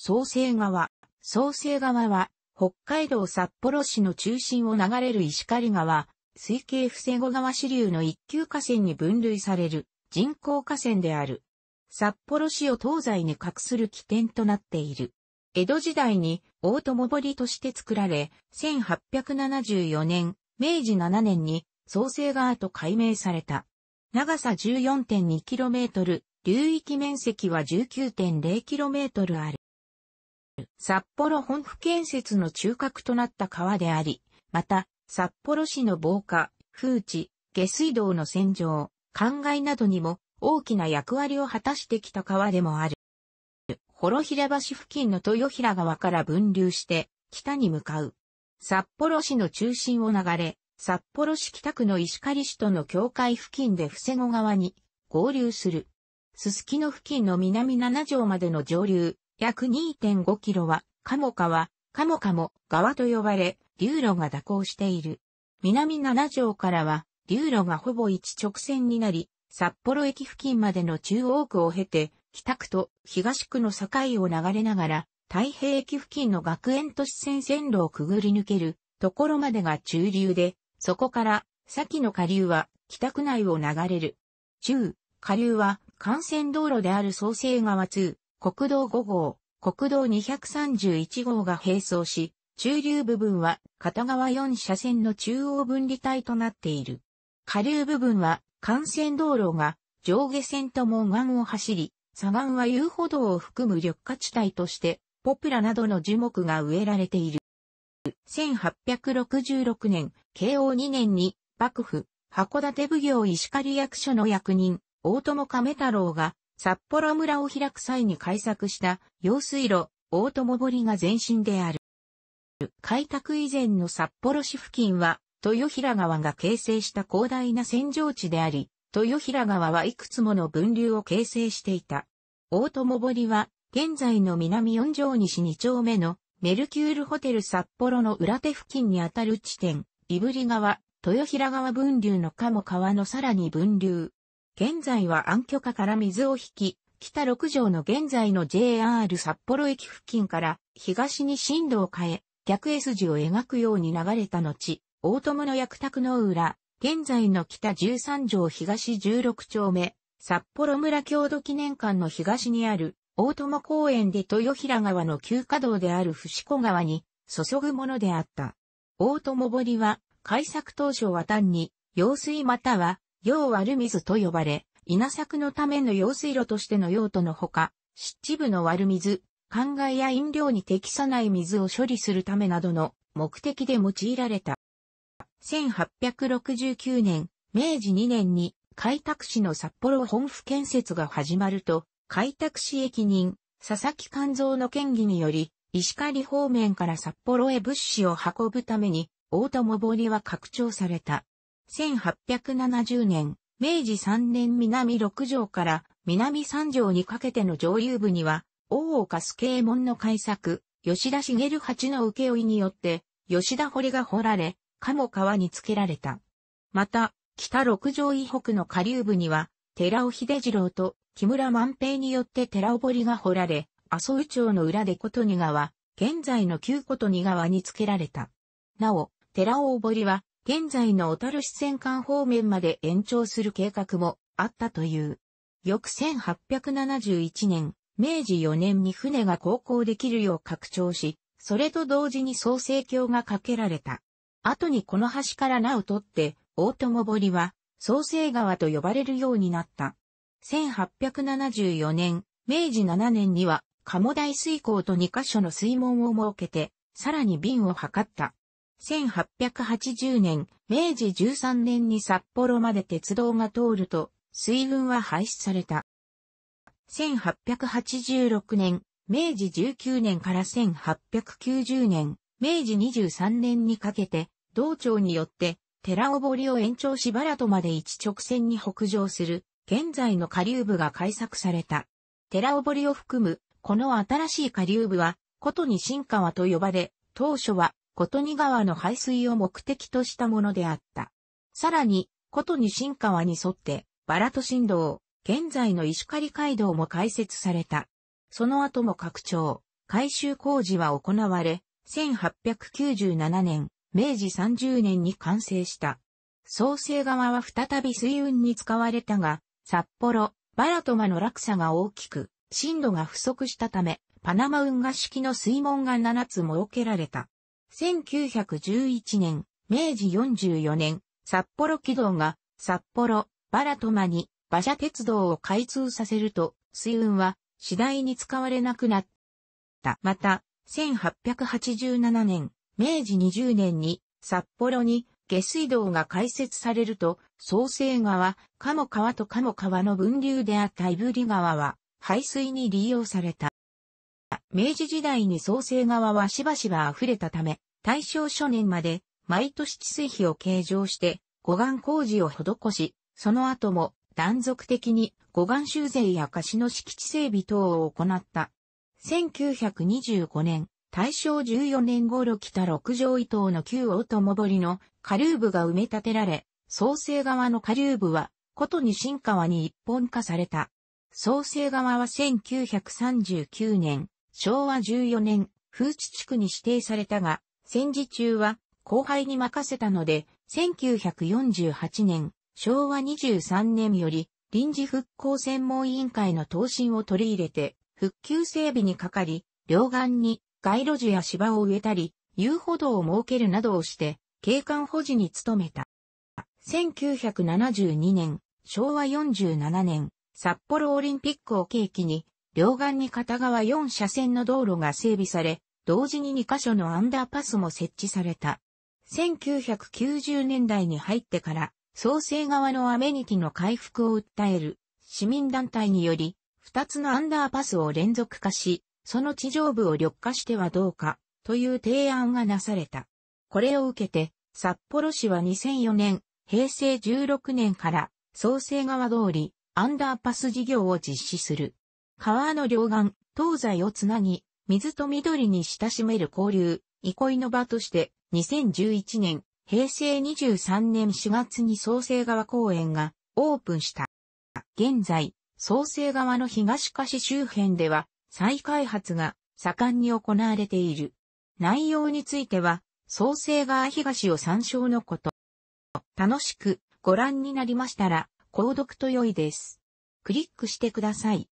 創生川。創生川は、北海道札幌市の中心を流れる石狩川、水系伏瀬後川支流の一級河川に分類される人工河川である。札幌市を東西に隠する起点となっている。江戸時代に大友堀として作られ、1874年、明治7年に創生川と改名された。長さ 14.2km、流域面積は 19.0km ある。札幌本府建設の中核となった川であり、また、札幌市の防火、風地、下水道の洗浄、灌漑などにも大きな役割を果たしてきた川でもある。幌平橋付近の豊平川から分流して北に向かう。札幌市の中心を流れ、札幌市北区の石狩市との境界付近で伏子川に合流する。すすきの付近の南7条までの上流、約2.5キロは、鴨川、鴨モ川と呼ばれ、流路が蛇行している。南7条からは、流路がほぼ一直線になり、札幌駅付近までの中央区を経て、北区と東区の境を流れながら、太平駅付近の学園都市線線路をくぐり抜けるところまでが中流で、そこから先の下流は北区内を流れる。中、下流は幹線道路である創生川通、国道5号、国道231号が並走し、中流部分は片側4車線の中央分離帯となっている。下流部分は幹線道路が上下線とも岸を走り、左岸は遊歩道を含む緑化地帯として、ポプラなどの樹木が植えられている。1866年、慶応2年に、幕府、函館奉行石狩役所の役人、大友亀太郎が、札幌村を開く際に開削した用水路、大友堀が前身である。開拓以前の札幌市付近は、豊平川が形成した広大な扇状地であり、豊平川はいくつもの分流を形成していた。大友堀は、現在の南四条西二丁目のメルキュールホテル札幌の裏手付近にあたる地点、イブリ川、豊平川分流の鴨川のさらに分流。現在は暗渠下から水を引き、北六条の現在の JR 札幌駅付近から東に進路を変え、逆 S 字を描くように流れた後、大友の役宅の裏、現在の北13条東16丁目、札幌村郷土記念館の東にある大友公園で豊平川の旧稼働である伏子川に注ぐものであった。大友堀は開作当初は単に用水または用悪水と呼ばれ、稲作のための用水路としての用途のほか、湿地部の悪水、灌漑や飲料に適さない水を処理するためなどの目的で用いられた。1869年、明治2年に開拓市の札幌本府建設が始まると、開拓市役人、佐々木勘蔵の県議により、石狩方面から札幌へ物資を運ぶために、大友堀は拡張された。1870年、明治3年南六条から南三条にかけての上流部には、大岡助右衛門の改作、吉田茂八の請負によって、吉田堀が掘られ、鴨川に付けられた。また、北六条以北の下流部には、寺尾秀次郎と木村万平によって寺尾堀が掘られ、麻生町の裏で琴似川、現在の旧琴似川に付けられた。なお、寺尾堀は、現在の小樽市線間方面まで延長する計画もあったという。翌1871年、明治4年に船が航行できるよう拡張し、それと同時に創生橋が架けられた。後にこの橋から名を取って、大友堀は、創生川と呼ばれるようになった。1874年、明治7年には、鴨大水港と2カ所の水門を設けて、さらに瓶を測った。1880年、明治13年に札幌まで鉄道が通ると、水運は廃止された。1886年、明治19年から1890年、明治23年にかけて、道庁によって、寺尾堀を延長しバラトまで一直線に北上する、現在の下流部が開削された。寺尾堀を含む、この新しい下流部は、ことに新川と呼ばれ、当初は琴似川の排水を目的としたものであった。さらに、琴似新川に沿って、バラト新道、現在の石狩街道も開設された。その後も拡張、改修工事は行われ、1897年、明治30年に完成した。創生側は再び水運に使われたが、札幌、バラトマの落差が大きく、震度が不足したため、パナマ運河式の水門が7つ設けられた。1911年、明治44年、札幌軌道が札幌、バラトマに馬車鉄道を開通させると、水運は次第に使われなくなった。また、1887年、明治20年に札幌に下水道が開設されると、創生川、鴨川と鴨川の分流であったいぶり川は、排水に利用された。明治時代に創生側はしばしば溢れたため、大正初年まで毎年治水費を計上して護岸工事を施し、その後も断続的に護岸修繕や貸しの敷地整備等を行った。1925年、大正14年頃北六条伊東の旧大友堀の下流部が埋め立てられ、創生側の下流部は、ことに新川に一本化された。創生側は1939年、昭和14年、風知地区に指定されたが、戦時中は後輩に任せたので、1948年、昭和23年より臨時復興専門委員会の答申を取り入れて、復旧整備にかかり、両岸に街路樹や芝を植えたり、遊歩道を設けるなどをして、景観保持に努めた。1972年、昭和47年、札幌オリンピックを契機に、両岸に片側4車線の道路が整備され、同時に2カ所のアンダーパスも設置された。1990年代に入ってから、創生側のアメニティの回復を訴える市民団体により、2つのアンダーパスを連続化し、その地上部を緑化してはどうか、という提案がなされた。これを受けて、札幌市は2004年、平成16年から、創生側通り、アンダーパス事業を実施する。川の両岸、東西をつなぎ、水と緑に親しめる交流、憩いの場として、2011年、平成23年4月に創生川公園がオープンした。現在、創生川の東貸周辺では、再開発が盛んに行われている。内容については、創生川東を参照のこと。楽しくご覧になりましたら、購読と良いです。クリックしてください。